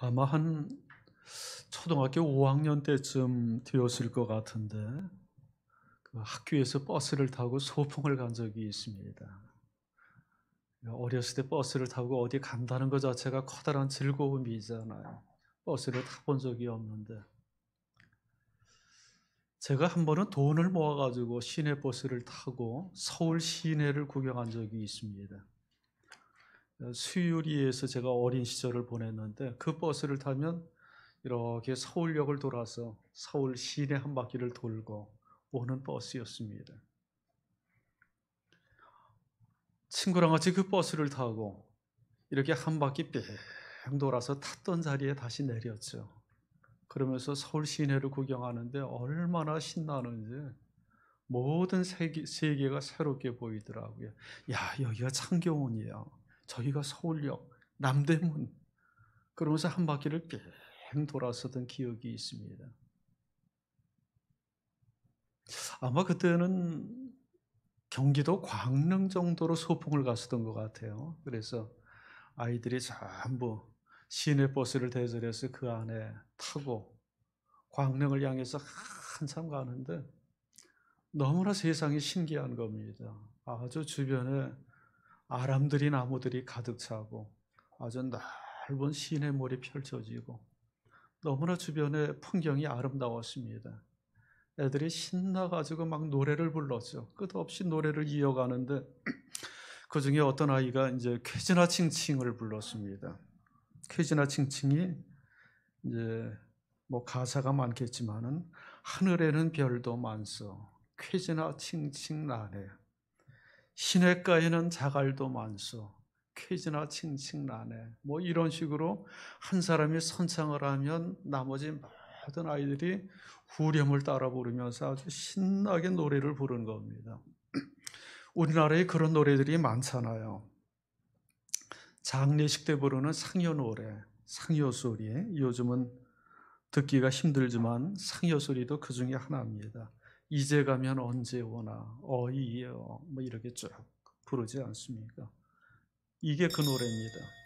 아마 한 초등학교 5학년 때쯤 되었을 것 같은데 그 학교에서 버스를 타고 소풍을 간 적이 있습니다. 어렸을 때 버스를 타고 어디 간다는 것 자체가 커다란 즐거움이잖아요. 버스를 타본 적이 없는데 제가 한 번은 돈을 모아가지고 시내 버스를 타고 서울 시내를 구경한 적이 있습니다. 수유리에서 제가 어린 시절을 보냈는데 그 버스를 타면 이렇게 서울역을 돌아서 서울 시내 한 바퀴를 돌고 오는 버스였습니다. 친구랑 같이 그 버스를 타고 이렇게 한 바퀴 뺑 돌아서 탔던 자리에 다시 내렸죠. 그러면서 서울 시내를 구경하는데 얼마나 신나는지 모든 세계, 세계가 새롭게 보이더라고요. 야, 여기가 창경원이야. 저희가 서울역, 남대문 그러면서 한 바퀴를 뺑 돌았었던 기억이 있습니다. 아마 그때는 경기도 광릉 정도로 소풍을 갔었던 것 같아요. 그래서 아이들이 전부 시내버스를 대절해서 그 안에 타고 광릉을 향해서 한참 가는데 너무나 세상이 신기한 겁니다. 아주 주변에 아람들이 나무들이 가득 차고 아주 넓은 시내 물이 펼쳐지고 너무나 주변의 풍경이 아름다웠습니다. 애들이 신나가지고 막 노래를 불렀죠. 끝없이 노래를 이어가는데 그 중에 어떤 아이가 이제 쾌지나 칭칭을 불렀습니다. 쾌지나 칭칭이 이제 뭐 가사가 많겠지만은 하늘에는 별도 많소 쾌지나 칭칭 나네 요 시내가에는 자갈도 많소. 쾌지나 칭칭나네. 뭐 이런 식으로 한 사람이 선창을 하면 나머지 모든 아이들이 후렴을 따라 부르면서 아주 신나게 노래를 부른 겁니다. 우리나라에 그런 노래들이 많잖아요. 장례식 때 부르는 상여 노래, 상여 소리. 요즘은 듣기가 힘들지만 상여 소리도 그 중에 하나입니다. 이제 가면 언제 오나 어이여 어, 뭐 이렇게 쭉 부르지 않습니까? 이게 그 노래입니다.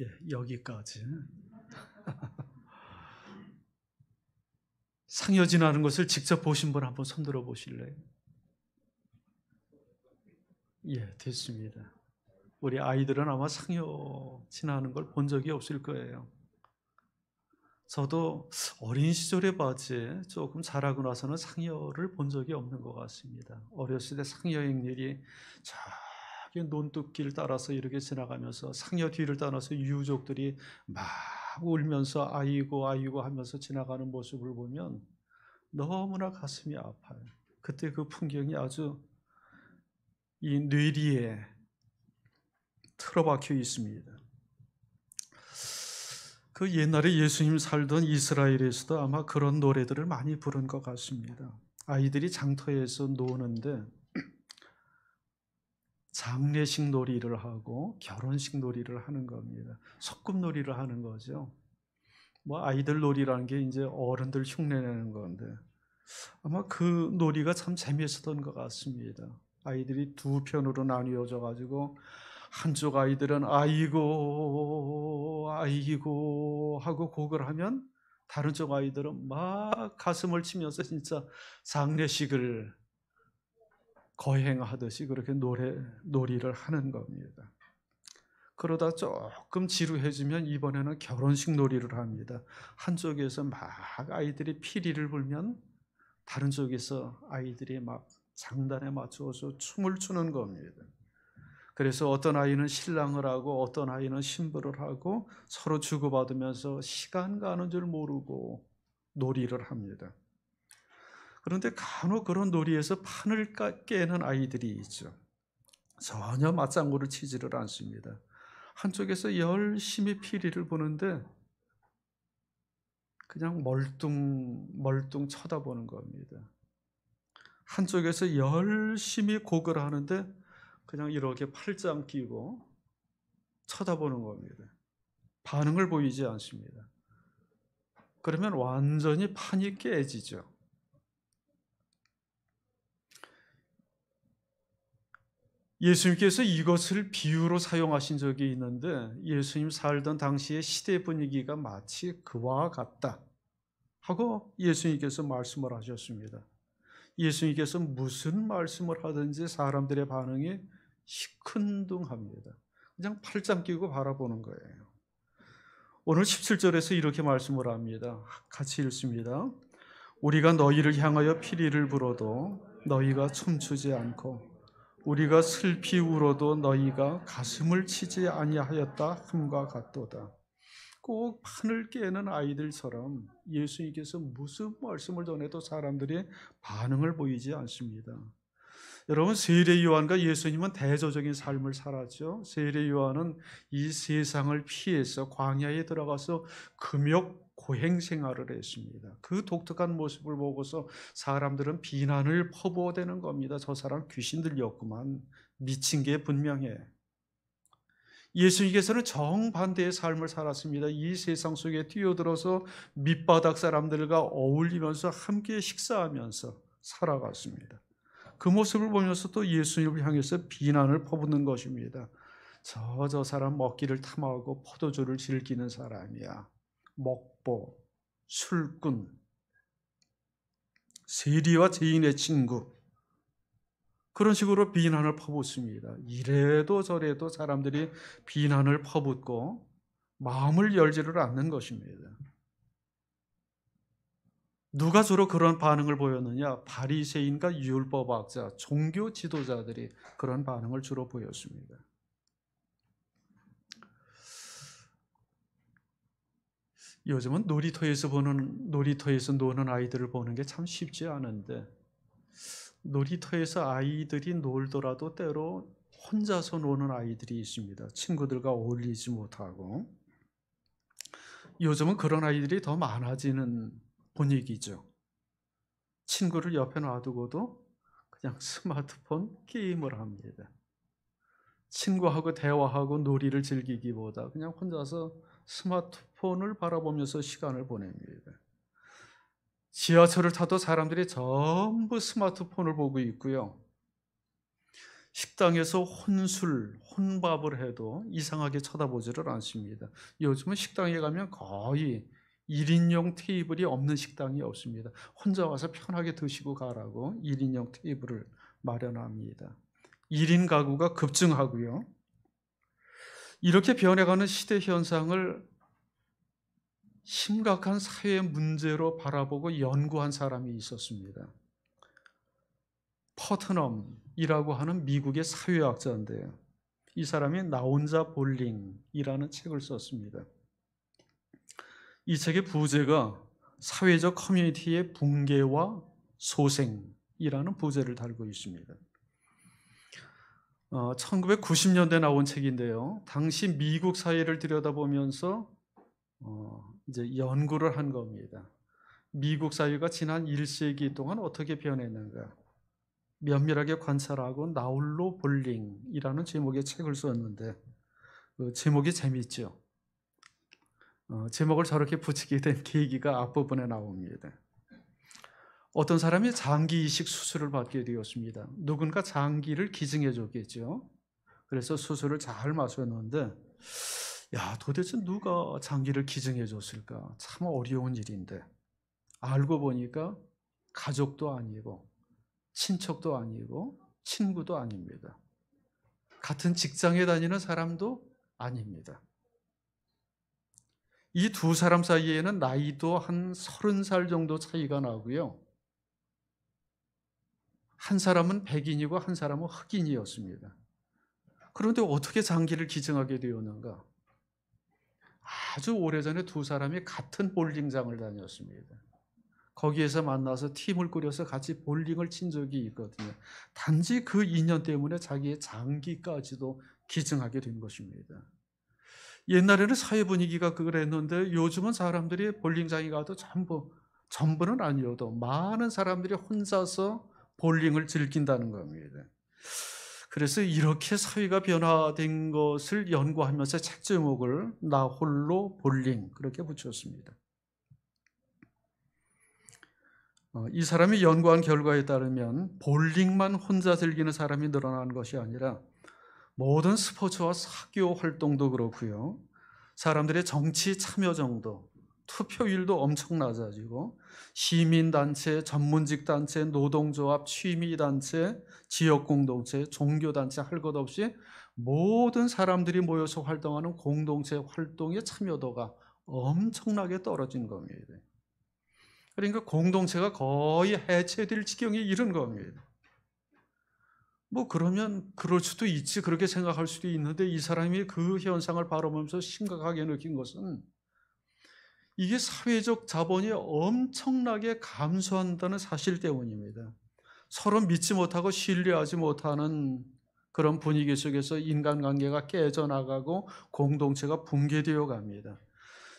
예, 여기까지. 상여지나는 것을 직접 보신 분 한번 손들어 보실래요? 예, 됐습니다. 우리 아이들은 아마 상여지나는걸 본 적이 없을 거예요. 저도 어린 시절에 봤지 조금 자라고 나서는 상여를 본 적이 없는 것 같습니다. 어렸을 때 상여행 일이 참 논뚝길 따라서 이렇게 지나가면서 상여 뒤를 따라서 유족들이 막 울면서 아이고 아이고 하면서 지나가는 모습을 보면 너무나 가슴이 아파요. 그때 그 풍경이 아주 이 뇌리에 틀어박혀 있습니다. 그 옛날에 예수님 살던 이스라엘에서도 아마 그런 노래들을 많이 부른 것 같습니다. 아이들이 장터에서 노는데 장례식 놀이를 하고 결혼식 놀이를 하는 겁니다. 소꿉 놀이를 하는 거죠. 뭐 아이들 놀이라는 게 이제 어른들 흉내내는 건데 아마 그 놀이가 참 재미있었던 것 같습니다. 아이들이 두 편으로 나뉘어져 가지고 한쪽 아이들은 아이고 아이고 하고 곡을 하면 다른 쪽 아이들은 막 가슴을 치면서 진짜 장례식을 거행하듯이 그렇게 노래, 놀이를 하는 겁니다. 그러다 조금 지루해지면 이번에는 결혼식 놀이를 합니다. 한쪽에서 막 아이들이 피리를 불면 다른 쪽에서 아이들이 막 장단에 맞추서 춤을 추는 겁니다. 그래서 어떤 아이는 신랑을 하고 어떤 아이는 신부를 하고 서로 주고받으면서 시간 가는 줄 모르고 놀이를 합니다. 그런데 간혹 그런 놀이에서 판을 깨는 아이들이 있죠. 전혀 맞장구를 치지를 않습니다. 한쪽에서 열심히 피리를 보는데 그냥 멀뚱 멀뚱 쳐다보는 겁니다. 한쪽에서 열심히 곡을 하는데 그냥 이렇게 팔짱 끼고 쳐다보는 겁니다. 반응을 보이지 않습니다. 그러면 완전히 판이 깨지죠. 예수님께서 이것을 비유로 사용하신 적이 있는데 예수님 살던 당시의 시대 분위기가 마치 그와 같다 하고 예수님께서 말씀을 하셨습니다. 예수님께서 무슨 말씀을 하든지 사람들의 반응이 시큰둥합니다. 그냥 팔짱 끼고 바라보는 거예요. 오늘 17절에서 이렇게 말씀을 합니다. 같이 읽습니다. 우리가 너희를 향하여 피리를 불어도 너희가 춤추지 않고 우리가 슬피 울어도 너희가 가슴을 치지 아니하였다 함과 같도다. 꼭 판을 깨는 아이들처럼 예수님께서 무슨 말씀을 전해도 사람들이 반응을 보이지 않습니다. 여러분 세례 요한과 예수님은 대조적인 삶을 살았죠. 세례 요한은 이 세상을 피해서 광야에 들어가서 금욕 고행 생활을 했습니다. 그 독특한 모습을 보고서 사람들은 비난을 퍼부어대는 겁니다. 저 사람 귀신 들렸구만. 미친 게 분명해. 예수님께서는 정반대의 삶을 살았습니다. 이 세상 속에 뛰어들어서 밑바닥 사람들과 어울리면서 함께 식사하면서 살아갔습니다. 그 모습을 보면서 또 예수님을 향해서 비난을 퍼붓는 것입니다. 저, 저 사람 먹기를 탐하고 포도주를 즐기는 사람이야. 먹, 족보, 술꾼, 세리와 죄인의 친구 그런 식으로 비난을 퍼붓습니다. 이래도 저래도 사람들이 비난을 퍼붓고 마음을 열지를 않는 것입니다. 누가 주로 그런 반응을 보였느냐? 바리새인과 율법학자, 종교 지도자들이 그런 반응을 주로 보였습니다. 요즘은 놀이터에서 보는 놀이터에서 노는 아이들을 보는 게 참 쉽지 않은데 놀이터에서 아이들이 놀더라도 때로 혼자서 노는 아이들이 있습니다. 친구들과 어울리지 못하고 요즘은 그런 아이들이 더 많아지는 분위기죠. 친구를 옆에 놔두고도 그냥 스마트폰 게임을 합니다. 친구하고 대화하고 놀이를 즐기기보다 그냥 혼자서 스마트폰을 바라보면서 시간을 보냅니다. 지하철을 타도 사람들이 전부 스마트폰을 보고 있고요. 식당에서 혼술, 혼밥을 해도 이상하게 쳐다보지를 않습니다. 요즘은 식당에 가면 거의 1인용 테이블이 없는 식당이 없습니다. 혼자 와서 편하게 드시고 가라고 1인용 테이블을 마련합니다. 1인 가구가 급증하고요. 이렇게 변해가는 시대 현상을 심각한 사회 문제로 바라보고 연구한 사람이 있었습니다. 퍼트넘이라고 하는 미국의 사회학자인데요. 이 사람이 나 혼자 볼링이라는 책을 썼습니다. 이 책의 부제가 사회적 커뮤니티의 붕괴와 소생이라는 부제를 달고 있습니다. 어, 1990년대 나온 책인데요. 당시 미국 사회를 들여다보면서 어, 이제 연구를 한 겁니다. 미국 사회가 지난 1세기 동안 어떻게 변했는가 면밀하게 관찰하고 나홀로 볼링이라는 제목의 책을 썼는데 그 제목이 재미있죠. 어, 제목을 저렇게 붙이게 된 계기가 앞부분에 나옵니다. 어떤 사람이 장기 이식 수술을 받게 되었습니다. 누군가 장기를 기증해 줬겠죠. 그래서 수술을 잘 마쳤는데 야, 도대체 누가 장기를 기증해 줬을까? 참 어려운 일인데. 알고 보니까 가족도 아니고, 친척도 아니고, 친구도 아닙니다. 같은 직장에 다니는 사람도 아닙니다. 이 두 사람 사이에는 나이도 한 서른 살 정도 차이가 나고요. 한 사람은 백인이고 한 사람은 흑인이었습니다. 그런데 어떻게 장기를 기증하게 되었는가? 아주 오래전에 두 사람이 같은 볼링장을 다녔습니다. 거기에서 만나서 팀을 꾸려서 같이 볼링을 친 적이 있거든요. 단지 그 인연 때문에 자기의 장기까지도 기증하게 된 것입니다. 옛날에는 사회 분위기가 그랬는데 요즘은 사람들이 볼링장에 가도 전부 전부는 아니어도 많은 사람들이 혼자서 볼링을 즐긴다는 겁니다. 그래서 이렇게 사회가 변화된 것을 연구하면서 책 제목을 나 홀로 볼링 그렇게 붙였습니다. 어, 이 사람이 연구한 결과에 따르면 볼링만 혼자 즐기는 사람이 늘어난 것이 아니라 모든 스포츠와 사교 활동도 그렇고요. 사람들의 정치 참여 정도, 투표율도 엄청 낮아지고 시민단체, 전문직단체, 노동조합, 취미단체, 지역공동체, 종교단체 할 것 없이 모든 사람들이 모여서 활동하는 공동체 활동의 참여도가 엄청나게 떨어진 겁니다. 그러니까 공동체가 거의 해체될 지경에 이른 겁니다. 뭐 그러면 그럴 수도 있지 그렇게 생각할 수도 있는데 이 사람이 그 현상을 바라보면서 심각하게 느낀 것은 이게 사회적 자본이 엄청나게 감소한다는 사실 때문입니다. 서로 믿지 못하고 신뢰하지 못하는 그런 분위기 속에서 인간관계가 깨져나가고 공동체가 붕괴되어 갑니다.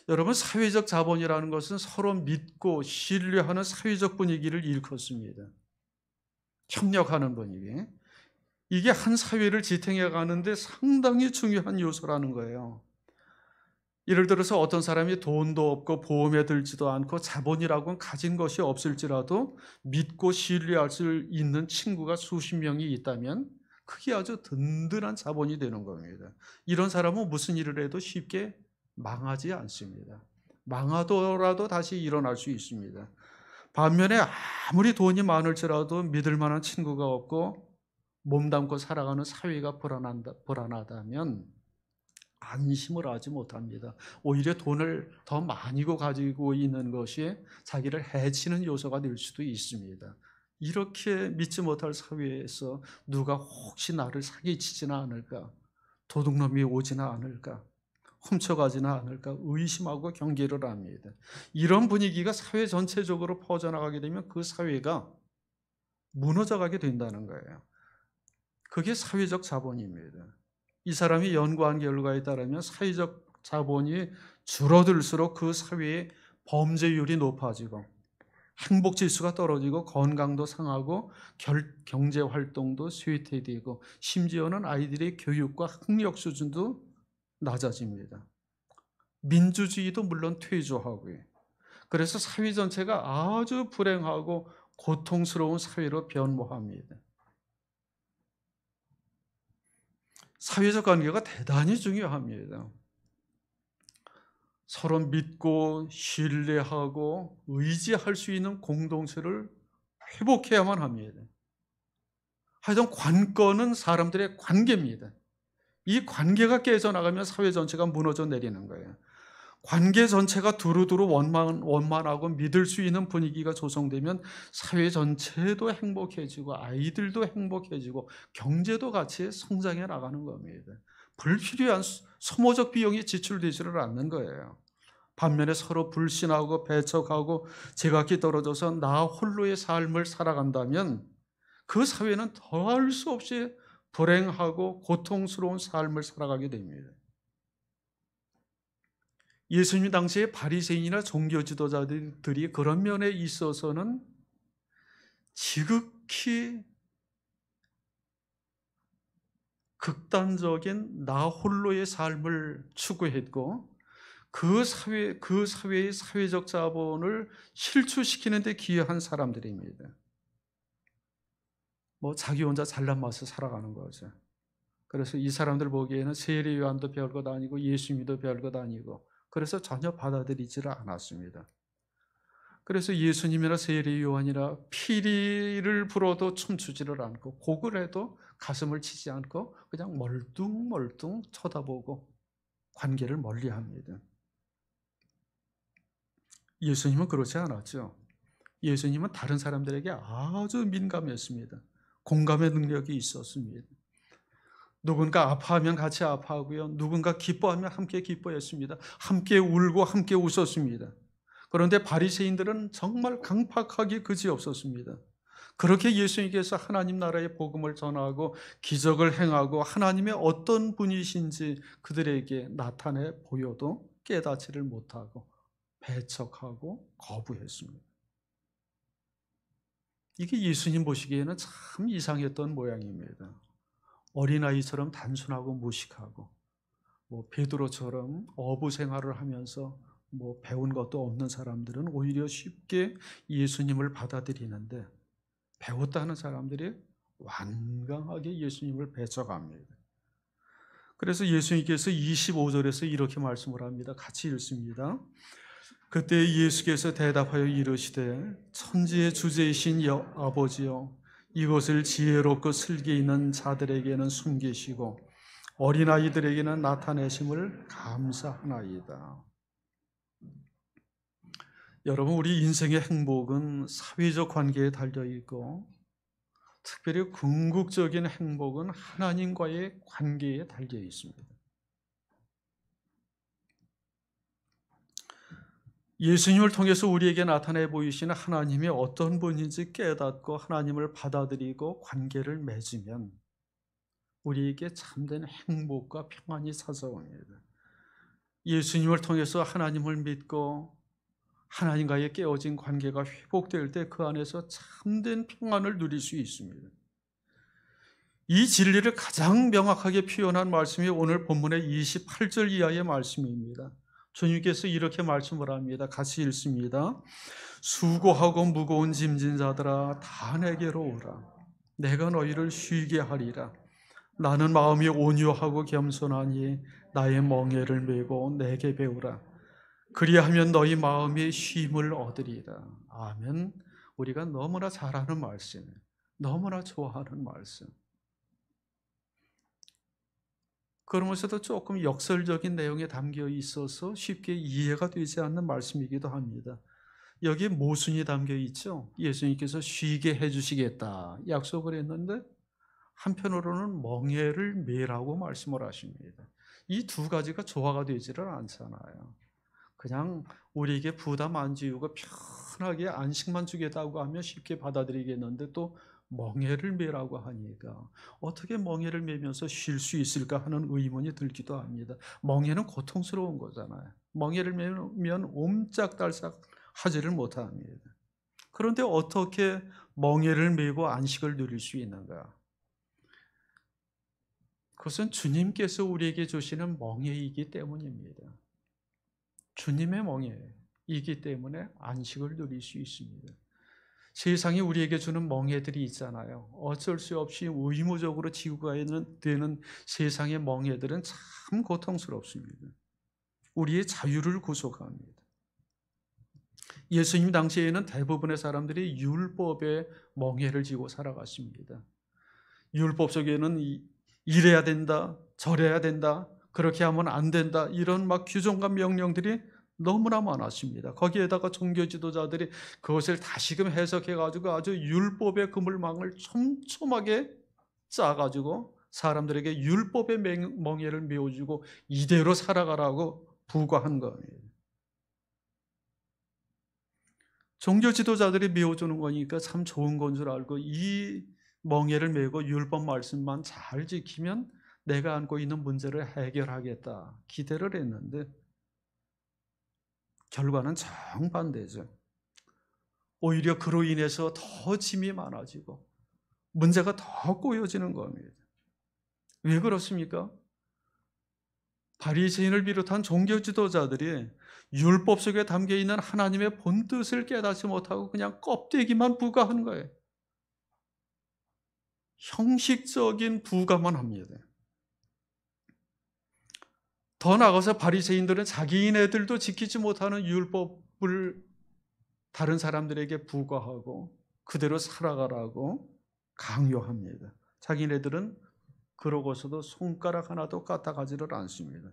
여러분, 사회적 자본이라는 것은 서로 믿고 신뢰하는 사회적 분위기를 일컫습니다. 협력하는 분위기. 이게 한 사회를 지탱해 가는데 상당히 중요한 요소라는 거예요. 예를 들어서 어떤 사람이 돈도 없고 보험에 들지도 않고 자본이라고는 가진 것이 없을지라도 믿고 신뢰할 수 있는 친구가 수십 명이 있다면 그게 아주 든든한 자본이 되는 겁니다. 이런 사람은 무슨 일을 해도 쉽게 망하지 않습니다. 망하더라도 다시 일어날 수 있습니다. 반면에 아무리 돈이 많을지라도 믿을 만한 친구가 없고 몸담고 살아가는 사회가 불안한다, 불안하다면 안심을 하지 못합니다. 오히려 돈을 더 많이 가지고 있는 것이 자기를 해치는 요소가 될 수도 있습니다. 이렇게 믿지 못할 사회에서 누가 혹시 나를 사기치지나 않을까? 도둑놈이 오지나 않을까? 훔쳐가지나 않을까 의심하고 경계를 합니다. 이런 분위기가 사회 전체적으로 퍼져나가게 되면 그 사회가 무너져가게 된다는 거예요. 그게 사회적 자본입니다. 이 사람이 연구한 결과에 따르면 사회적 자본이 줄어들수록 그 사회의 범죄율이 높아지고 행복 지수가 떨어지고 건강도 상하고 결, 경제 활동도 쇠퇴되고 심지어는 아이들의 교육과 학력 수준도 낮아집니다. 민주주의도 물론 퇴조하고요. 그래서 사회 전체가 아주 불행하고 고통스러운 사회로 변모합니다. 사회적 관계가 대단히 중요합니다. 서로 믿고 신뢰하고 의지할 수 있는 공동체를 회복해야만 합니다. 하여튼 관건은 사람들의 관계입니다. 이 관계가 깨져나가면 사회 전체가 무너져 내리는 거예요. 관계 전체가 두루두루 원만, 원만하고 믿을 수 있는 분위기가 조성되면 사회 전체도 행복해지고 아이들도 행복해지고 경제도 같이 성장해 나가는 겁니다. 불필요한 소모적 비용이 지출되지를 않는 거예요. 반면에 서로 불신하고 배척하고 제각기 떨어져서 나 홀로의 삶을 살아간다면 그 사회는 더할 수 없이 불행하고 고통스러운 삶을 살아가게 됩니다. 예수님 당시에 바리새인이나 종교 지도자들이 그런 면에 있어서는 지극히 극단적인 나 홀로의 삶을 추구했고 그 사회 그 사회의 사회적 자본을 실추시키는 데 기여한 사람들입니다. 뭐 자기 혼자 잘난 맛을 살아가는 거죠. 그래서 이 사람들 보기에는 세례 요한도 별것 아니고 예수님도 별것 아니고 그래서 전혀 받아들이지를 않았습니다. 그래서 예수님이나 세례 요한이나 피리를 불어도 춤추지를 않고 곡을 해도 가슴을 치지 않고 그냥 멀뚱멀뚱 쳐다보고 관계를 멀리합니다. 예수님은 그렇지 않았죠. 예수님은 다른 사람들에게 아주 민감했습니다. 공감의 능력이 있었습니다. 누군가 아파하면 같이 아파하고요. 누군가 기뻐하면 함께 기뻐했습니다. 함께 울고 함께 웃었습니다. 그런데 바리새인들은 정말 강팍하기 그지없었습니다. 그렇게 예수님께서 하나님 나라의 복음을 전하고 기적을 행하고 하나님의 어떤 분이신지 그들에게 나타내 보여도 깨닫지를 못하고 배척하고 거부했습니다. 이게 예수님 보시기에는 참 이상했던 모양입니다. 어린아이처럼 단순하고 무식하고 뭐 베드로처럼 어부 생활을 하면서 뭐 배운 것도 없는 사람들은 오히려 쉽게 예수님을 받아들이는데 배웠다는 사람들이 완강하게 예수님을 배척합니다. 그래서 예수님께서 25절에서 이렇게 말씀을 합니다. 같이 읽습니다. 그때 예수께서 대답하여 이르시되 천지의 주제이신 아버지여 이것을 지혜롭고 슬기 있는 자들에게는 숨기시고 어린아이들에게는 나타내심을 감사하나이다. 여러분, 우리 인생의 행복은 사회적 관계에 달려 있고, 특별히 궁극적인 행복은 하나님과의 관계에 달려 있습니다. 예수님을 통해서 우리에게 나타내 보이시는 하나님이 어떤 분인지 깨닫고 하나님을 받아들이고 관계를 맺으면 우리에게 참된 행복과 평안이 찾아옵니다. 예수님을 통해서 하나님을 믿고 하나님과의 깨어진 관계가 회복될 때 그 안에서 참된 평안을 누릴 수 있습니다. 이 진리를 가장 명확하게 표현한 말씀이 오늘 본문의 28절 이하의 말씀입니다. 주님께서 이렇게 말씀을 합니다. 같이 읽습니다. 수고하고 무거운 짐진 자들아 다 내게로 오라. 내가 너희를 쉬게 하리라. 나는 마음이 온유하고 겸손하니 나의 멍에를 메고 내게 배우라. 그리하면 너희 마음이 쉼을 얻으리라. 아멘. 우리가 너무나 잘하는 말씀, 너무나 좋아하는 말씀. 그러면서도 조금 역설적인 내용에 담겨 있어서 쉽게 이해가 되지 않는 말씀이기도 합니다. 여기에 모순이 담겨 있죠. 예수님께서 쉬게 해주시겠다 약속을 했는데 한편으로는 멍해를 매라고 말씀을 하십니다. 이 두 가지가 조화가 되지를 않잖아요. 그냥 우리에게 부담 안 지우고 편하게 안식만 주겠다고 하면 쉽게 받아들이겠는데 또뭐 멍해를 메라고 하니까 어떻게 멍해를 메면서 쉴 수 있을까 하는 의문이 들기도 합니다. 멍해는 고통스러운 거잖아요. 멍해를 메면 옴짝달싹 하지를 못합니다. 그런데 어떻게 멍해를 메고 안식을 누릴 수 있는가? 그것은 주님께서 우리에게 주시는 멍해이기 때문입니다. 주님의 멍해이기 때문에 안식을 누릴 수 있습니다. 세상이 우리에게 주는 멍해들이 있잖아요. 어쩔 수 없이 의무적으로 지구가 있는, 되는 세상의 멍해들은 참 고통스럽습니다. 우리의 자유를 구속합니다. 예수님 당시에는 대부분의 사람들이 율법의 멍해를 지고 살아갔습니다. 율법 속에는 이래야 된다, 저래야 된다, 그렇게 하면 안 된다, 이런 막 규정과 명령들이 너무나 많았습니다. 거기에다가 종교 지도자들이 그것을 다시금 해석해가지고 아주 율법의 그물망을 촘촘하게 짜가지고 사람들에게 율법의 멍해를 메워주고 이대로 살아가라고 부과한 거예요. 종교 지도자들이 메워주는 거니까 참 좋은 건 줄 알고 이 멍해를 메고 율법 말씀만 잘 지키면 내가 안고 있는 문제를 해결하겠다 기대를 했는데 결과는 정반대죠. 오히려 그로 인해서 더 짐이 많아지고 문제가 더 꼬여지는 겁니다. 왜 그렇습니까? 바리새인을 비롯한 종교 지도자들이 율법 속에 담겨 있는 하나님의 본 뜻을 깨닫지 못하고 그냥 껍데기만 부과한 거예요. 형식적인 부과만 합니다. 더 나가서 아 바리새인들은 자기네들도 지키지 못하는 율법을 다른 사람들에게 부과하고 그대로 살아가라고 강요합니다. 자기네들은 그러고서도 손가락 하나도 까딱하지를 않습니다.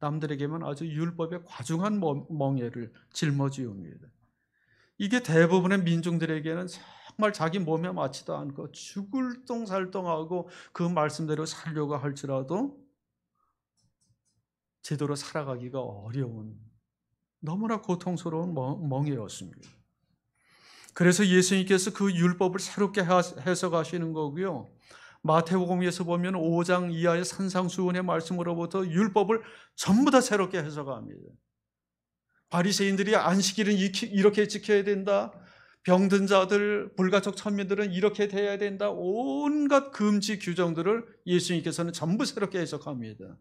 남들에게만 아주 율법의 과중한 멍해를 짊어지웁니다. 이게 대부분의 민중들에게는 정말 자기 몸에 맞지도 않고 죽을 똥살똥하고 그 말씀대로 살려고 할지라도 제대로 살아가기가 어려운 너무나 고통스러운 멍해였습니다. 그래서 예수님께서 그 율법을 새롭게 해석하시는 거고요. 마태복음에서 보면 5장 이하의 산상수훈의 말씀으로부터 율법을 전부 다 새롭게 해석합니다. 바리새인들이 안식일은 이렇게 지켜야 된다. 병든 자들, 불가촉 천민들은 이렇게 돼야 된다. 온갖 금지 규정들을 예수님께서는 전부 새롭게 해석합니다.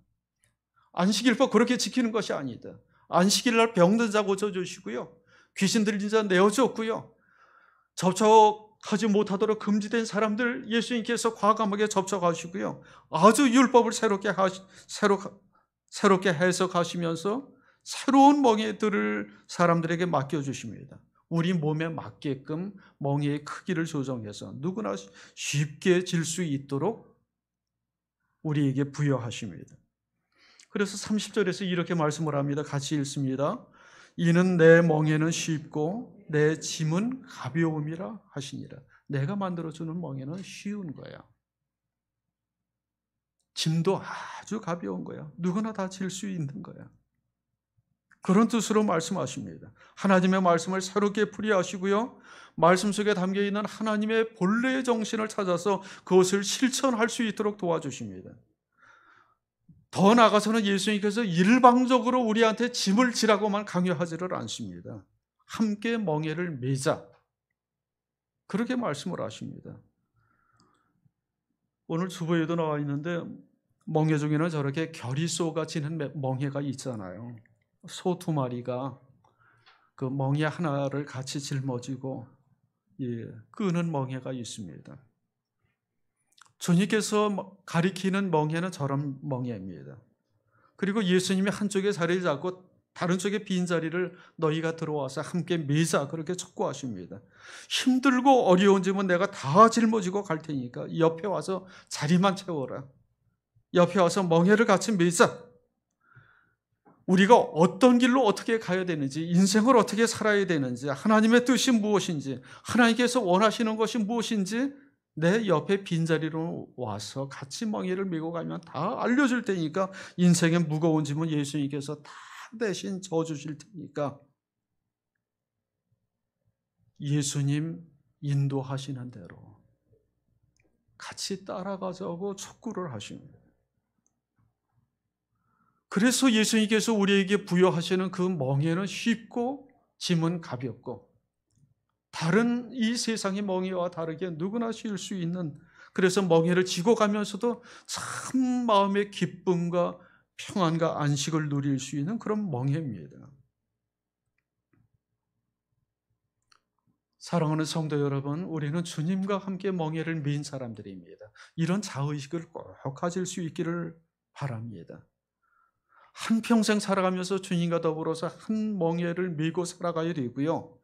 안식일법 그렇게 지키는 것이 아니다. 안식일 날 병든 자 고쳐주시고요. 귀신 들린 자 내어줬고요. 접촉하지 못하도록 금지된 사람들 예수님께서 과감하게 접촉하시고요. 아주 율법을 새롭게 하시, 새로, 새롭게 해석하시면서 새로운 멍에들을 사람들에게 맡겨주십니다. 우리 몸에 맞게끔 멍에의 크기를 조정해서 누구나 쉽게 질 수 있도록 우리에게 부여하십니다. 그래서 30절에서 이렇게 말씀을 합니다. 같이 읽습니다. 이는 내 멍에는 쉽고 내 짐은 가벼움이라 하시니라. 내가 만들어주는 멍에는 쉬운 거야. 짐도 아주 가벼운 거야. 누구나 다질수 있는 거야. 그런 뜻으로 말씀하십니다. 하나님의 말씀을 새롭게 풀이하시고요. 말씀 속에 담겨 있는 하나님의 본래의 정신을 찾아서 그것을 실천할 수 있도록 도와주십니다. 더 나아가서는 예수님께서 일방적으로 우리한테 짐을 지라고만 강요하지를 않습니다. 함께 멍에를 매자. 그렇게 말씀을 하십니다. 오늘 주부에도 나와 있는데 멍해 중에는 저렇게 결이소가 지는 멍해가 있잖아요. 소 두 마리가 그 멍해 하나를 같이 짊어지고 예, 끄는 멍해가 있습니다. 주님께서 뭐 가리키는 멍에는 저런 멍에입니다. 그리고 예수님이 한쪽에 자리를 잡고 다른 쪽에 빈자리를 너희가 들어와서 함께 매자 그렇게 촉구하십니다. 힘들고 어려운 짐은 내가 다 짊어지고 갈 테니까 옆에 와서 자리만 채워라. 옆에 와서 멍해를 같이 매자. 우리가 어떤 길로 어떻게 가야 되는지, 인생을 어떻게 살아야 되는지, 하나님의 뜻이 무엇인지, 하나님께서 원하시는 것이 무엇인지 내 옆에 빈자리로 와서 같이 멍에를 메고 가면 다 알려줄 테니까 인생의 무거운 짐은 예수님께서 다 대신 져주실 테니까 예수님 인도하시는 대로 같이 따라가자고 촉구를 하십니다. 그래서 예수님께서 우리에게 부여하시는 그 멍에는 쉽고 짐은 가볍고 다른 이 세상의 멍해와 다르게 누구나 쉴 수 있는 그래서 멍해를 지고 가면서도 참 마음의 기쁨과 평안과 안식을 누릴 수 있는 그런 멍해입니다. 사랑하는 성도 여러분, 우리는 주님과 함께 멍해를 민 사람들입니다. 이런 자의식을 꼭 가질 수 있기를 바랍니다. 한평생 살아가면서 주님과 더불어서 한 멍해를 밀고 살아가야 되고요.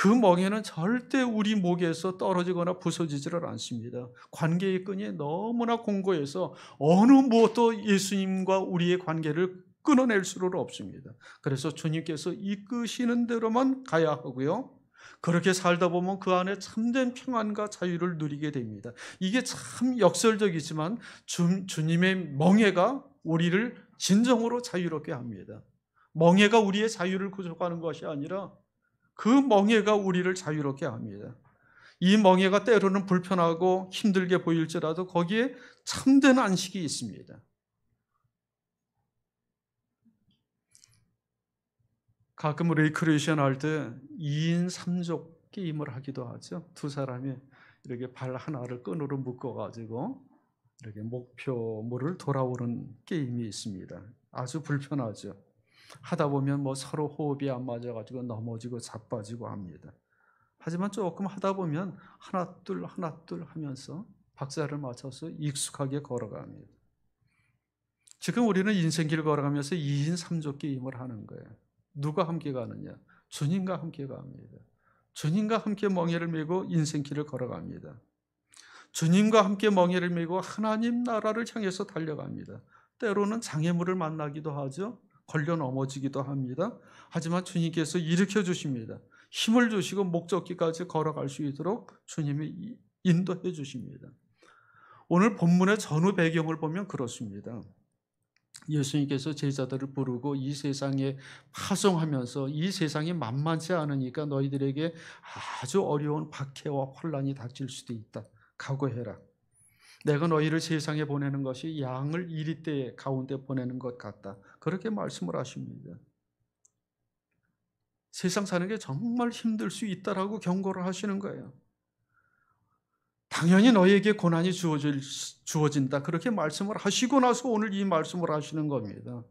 그 멍에는 절대 우리 목에서 떨어지거나 부서지지를 않습니다. 관계의 끈이 너무나 공고해서 어느 무엇도 예수님과 우리의 관계를 끊어낼 수는 없습니다. 그래서 주님께서 이끄시는 대로만 가야 하고요. 그렇게 살다 보면 그 안에 참된 평안과 자유를 누리게 됩니다. 이게 참 역설적이지만 주, 주님의 멍해가 우리를 진정으로 자유롭게 합니다. 멍해가 우리의 자유를 구속하는 것이 아니라 그 멍해가 우리를 자유롭게 합니다. 이 멍해가 때로는 불편하고 힘들게 보일지라도 거기에 참된 안식이 있습니다. 가끔 레이크레이션 할 때 2인 3족 게임을 하기도 하죠. 두 사람이 이렇게 발 하나를 끈으로 묶어가지고 이렇게 목표물을 돌아오는 게임이 있습니다. 아주 불편하죠. 하다 보면 뭐 서로 호흡이 안 맞아가지고 넘어지고 자빠지고 합니다. 하지만 조금 하다 보면 하나 둘 하나 둘 하면서 박자를 맞춰서 익숙하게 걸어갑니다. 지금 우리는 인생길 걸어가면서 2인 3조 게임을 하는 거예요. 누가 함께 가느냐? 주님과 함께 갑니다. 주님과 함께 멍에를 메고 인생길을 걸어갑니다. 주님과 함께 멍에를 메고 하나님 나라를 향해서 달려갑니다. 때로는 장애물을 만나기도 하죠. 걸려 넘어지기도 합니다. 하지만 주님께서 일으켜 주십니다. 힘을 주시고 목적기까지 걸어갈 수 있도록 주님이 인도해 주십니다. 오늘 본문의 전후 배경을 보면 그렇습니다. 예수님께서 제자들을 부르고 이 세상에 파송하면서 이 세상이 만만치 않으니까 너희들에게 아주 어려운 박해와 혼란이 닥칠 수도 있다. 각오해라. 내가 너희를 세상에 보내는 것이 양을 이리 때 가운데 보내는 것 같다. 그렇게 말씀을 하십니다. 세상 사는 게 정말 힘들 수 있다라고 경고를 하시는 거예요. 당연히 너에게 희 고난이 주어질, 주어진다. 그렇게 말씀을 하시고 나서 오늘 이 말씀을 하시는 겁니다.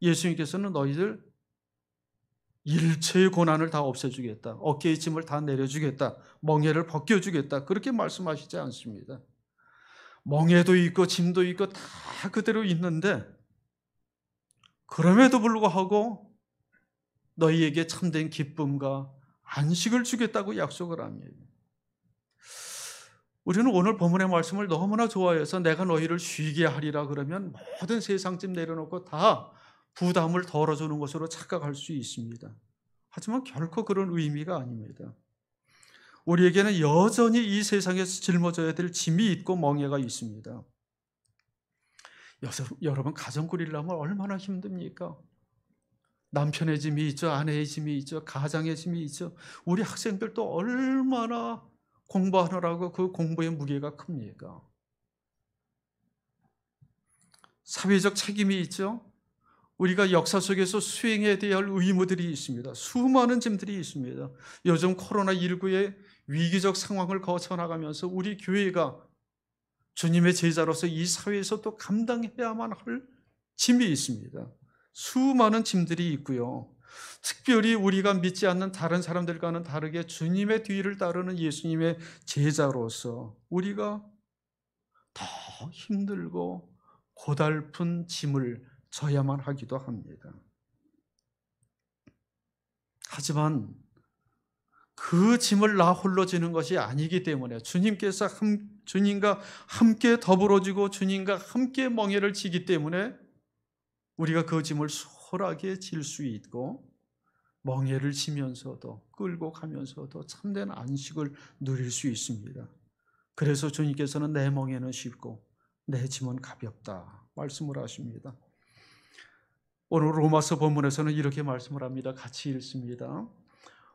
예수님께서는 너희들 일체의 고난을 다 없애주겠다. 어깨의 짐을 다 내려주겠다. 멍해를 벗겨주겠다. 그렇게 말씀하시지 않습니다. 멍에도 있고 짐도 있고 다 그대로 있는데 그럼에도 불구하고 너희에게 참된 기쁨과 안식을 주겠다고 약속을 합니다. 우리는 오늘 본문의 말씀을 너무나 좋아해서 내가 너희를 쉬게 하리라 그러면 모든 세상집 내려놓고 다 부담을 덜어주는 것으로 착각할 수 있습니다. 하지만 결코 그런 의미가 아닙니다. 우리에게는 여전히 이 세상에서 짊어져야 될 짐이 있고 멍해가 있습니다. 여러분, 가정 꾸리려면 얼마나 힘듭니까? 남편의 짐이 있죠, 아내의 짐이 있죠, 가장의 짐이 있죠. 우리 학생들도 얼마나 공부하느라고 그 공부의 무게가 큽니까? 사회적 책임이 있죠. 우리가 역사 속에서 수행해야 될 의무들이 있습니다. 수많은 짐들이 있습니다. 요즘 코로나19의 위기적 상황을 거쳐나가면서 우리 교회가 주님의 제자로서 이 사회에서 도 감당해야만 할 짐이 있습니다. 수많은 짐들이 있고요. 특별히 우리가 믿지 않는 다른 사람들과는 다르게 주님의 뒤를 따르는 예수님의 제자로서 우리가 더 힘들고 고달픈 짐을 져야만 하기도 합니다. 하지만 그 짐을 나 홀로 지는 것이 아니기 때문에 주님께서 함, 주님과 함께 더불어지고 주님과 함께 멍해를 지기 때문에 우리가 그 짐을 소홀하게 질 수 있고 멍해를 지면서도 끌고 가면서도 참된 안식을 누릴 수 있습니다. 그래서 주님께서는 내 멍에는 쉽고 내 짐은 가볍다 말씀을 하십니다. 오늘 로마서 본문에서는 이렇게 말씀을 합니다. 같이 읽습니다.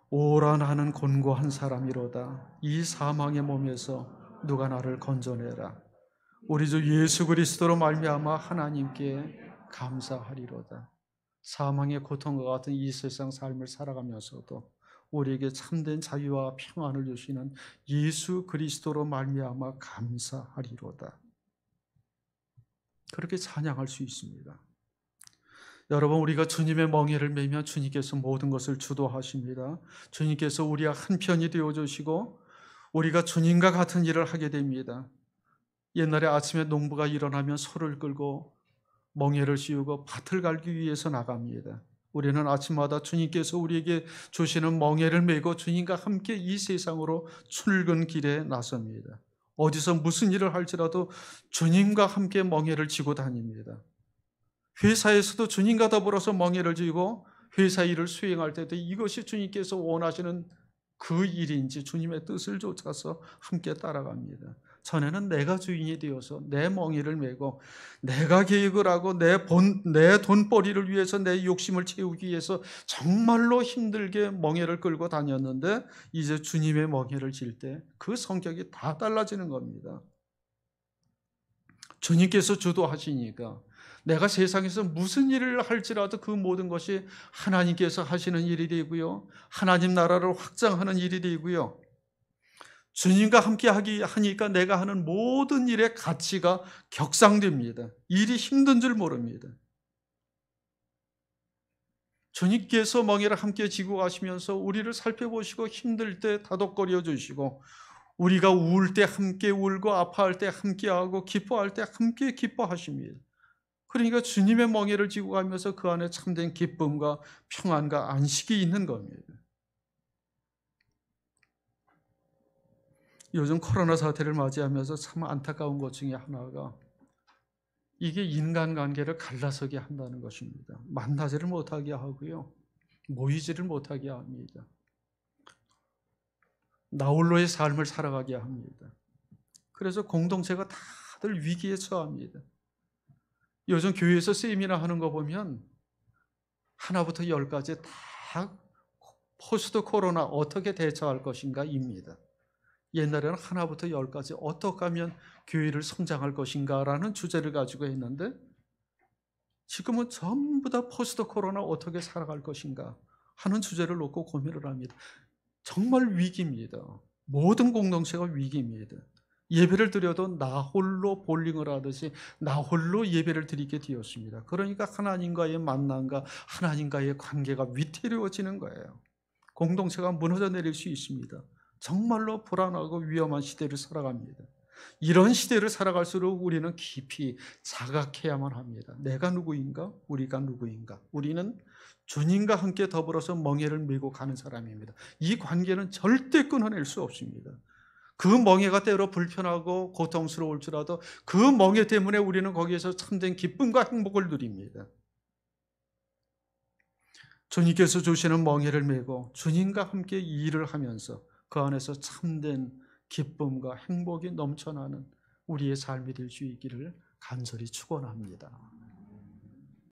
오라 나는 곤고한 사람이로다. 이 사망의 몸에서 누가 나를 건져내라. 우리 주 예수 그리스도로 말미암아 하나님께 감사하리로다. 사망의 고통과 같은 이 세상 삶을 살아가면서도 우리에게 참된 자유와 평안을 주시는 예수 그리스도로 말미암아 감사하리로다. 그렇게 찬양할 수 있습니다. 여러분 우리가 주님의 멍에를 매면 주님께서 모든 것을 주도하십니다. 주님께서 우리와 한편이 되어 주시고 우리가 주님과 같은 일을 하게 됩니다. 옛날에 아침에 농부가 일어나면 소를 끌고 멍에를 씌우고 밭을 갈기 위해서 나갑니다. 우리는 아침마다 주님께서 우리에게 주시는 멍에를 메고 주님과 함께 이 세상으로 출근 길에 나섭니다. 어디서 무슨 일을 할지라도 주님과 함께 멍에를 지고 다닙니다. 회사에서도 주님과 더불어서 멍해를 지고 회사 일을 수행할 때도 이것이 주님께서 원하시는 그 일인지 주님의 뜻을 쫓아서 함께 따라갑니다. 전에는 내가 주인이 되어서 내 멍에를 메고 내가 계획을 하고 내본내 돈벌이를 위해서 내 욕심을 채우기 위해서 정말로 힘들게 멍에를 끌고 다녔는데 이제 주님의 멍에를 질 때 그 성격이 다 달라지는 겁니다. 주님께서 주도하시니까 내가 세상에서 무슨 일을 할지라도 그 모든 것이 하나님께서 하시는 일이 되고요. 하나님 나라를 확장하는 일이 되고요. 주님과 함께 하기 하니까 내가 하는 모든 일의 가치가 격상됩니다. 일이 힘든 줄 모릅니다. 주님께서 멍에를 함께 지고 가시면서 우리를 살펴보시고 힘들 때 다독거려 주시고 우리가 울 때 함께 울고 아파할 때 함께하고 기뻐할 때 함께 기뻐하십니다. 그러니까 주님의 멍에를 지고 가면서 그 안에 참된 기쁨과 평안과 안식이 있는 겁니다. 요즘 코로나 사태를 맞이하면서 참 안타까운 것 중에 하나가 이게 인간관계를 갈라서게 한다는 것입니다. 만나지를 못하게 하고요. 모이지를 못하게 합니다. 나홀로의 삶을 살아가게 합니다. 그래서 공동체가 다들 위기에 처합니다. 요즘 교회에서 세미나 하는 거 보면 하나부터 열까지 다 포스트 코로나 어떻게 대처할 것인가입니다. 옛날에는 하나부터 열까지 어떻게 하면 교회를 성장할 것인가라는 주제를 가지고 했는데 지금은 전부 다 포스트 코로나 어떻게 살아갈 것인가 하는 주제를 놓고 고민을 합니다. 정말 위기입니다. 모든 공동체가 위기입니다. 예배를 드려도 나 홀로 볼링을 하듯이 나 홀로 예배를 드리게 되었습니다. 그러니까 하나님과의 만남과 하나님과의 관계가 위태로워지는 거예요. 공동체가 무너져 내릴 수 있습니다. 정말로 불안하고 위험한 시대를 살아갑니다. 이런 시대를 살아갈수록 우리는 깊이 자각해야만 합니다. 내가 누구인가? 우리가 누구인가? 우리는 주님과 함께 더불어서 멍해를 메고 가는 사람입니다. 이 관계는 절대 끊어낼 수 없습니다. 그 멍해가 때로 불편하고 고통스러울지라도 그 멍해 때문에 우리는 거기에서 참된 기쁨과 행복을 누립니다. 주님께서 주시는 멍해를 메고 주님과 함께 일을 하면서 그 안에서 참된 기쁨과 행복이 넘쳐나는 우리의 삶이 될 수 있기를 간절히 축원합니다.